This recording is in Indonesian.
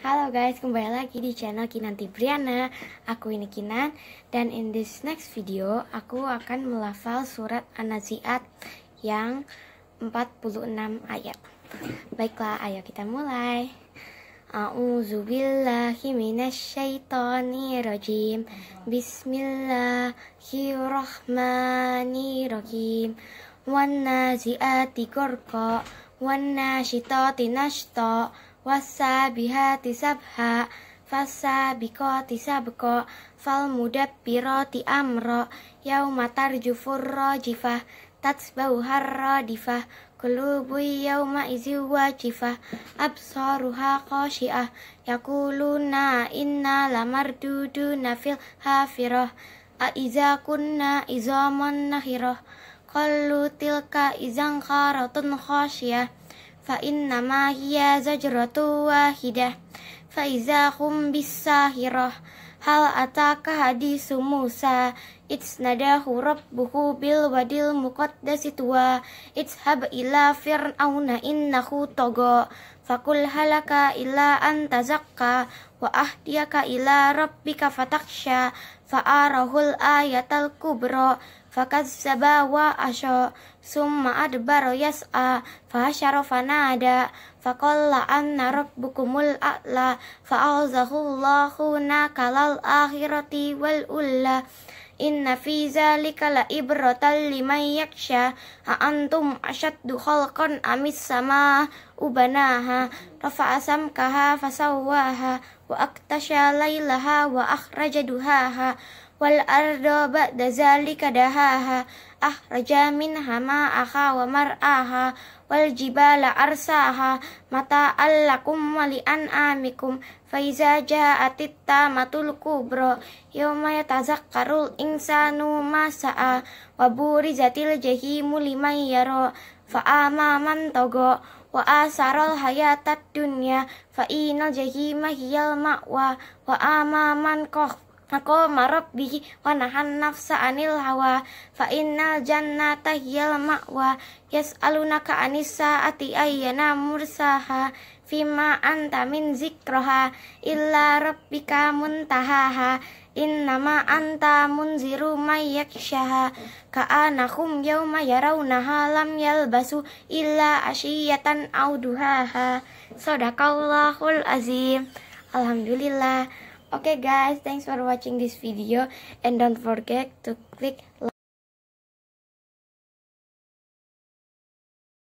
Halo guys, kembali lagi di channel Kinanti Briana Aku ini Kinan Dan in this next video Aku akan melafal surat An-Nazi'at Yang 46 ayat Baiklah, ayo kita mulai A'udzubillahiminasyaitonirrojim Bismillahirrohmanirrohim Wan nazi'ati korko Wan nasyitati wasa biha tisabha fasa biko tisabko fal muda piro ti amro yau matar jufuro jifah tats bau harro difah Kulubui yawma izi wajifah ko syiah Yakuluna inna lamar nafil fil hafiroh iza kunna izaman nahiroh Kalu tilka izan ko Shia fa ma hiya zajratu wahidah fa iza hum bisahirah hal ataka hadisu Musa It's nadahu rabbuhu bil wadil muqaddas tuwa hab ila fir'auna innahu togo Fakul halaka ila antazakka Wa ahdiyaka ila rabbika fataksha arahul ayatal kubro فكذب وأشا ثم أدبر يسعى فحشر فنادى فقال أن ربكم الأعلى فأعزه الله هناك للآخرة والأولى Inna fi zalika la ibratan liman yaksha Ha antum ashaddu khalqan amis sama ubanaha Rafa'a kaha fasawwaha Wa aktasha laylaha wa akhraja duhaha Wal ardo ba'da zalika dahaha ahraja minha ma'aha wa mar'aha wal jibala arsaha mata allakum wali an'amikum faiza ja'atit tamatul kubro yawma yatazakkarul insanu saa wa burizatil jahimu liman yaro fa'ama man togo wa asarol hayatat dunya fa'inal jahima hiyal ma'wa wa ama man kohf Nako marok bihi wanahan nafsa anil hawa fa innal jannata hiyal ma'wa yas'alunaka anisa ati ayyana mursaha fima anta min zikroha illa rabbika muntahaha innama anta munziru mayyakshaha ka'anahum yawma yarawnaha lam yalbasu illa ashiyatan auduhaha sodakallahul azim alhamdulillah Okay guys, thanks for watching this video and don't forget to click like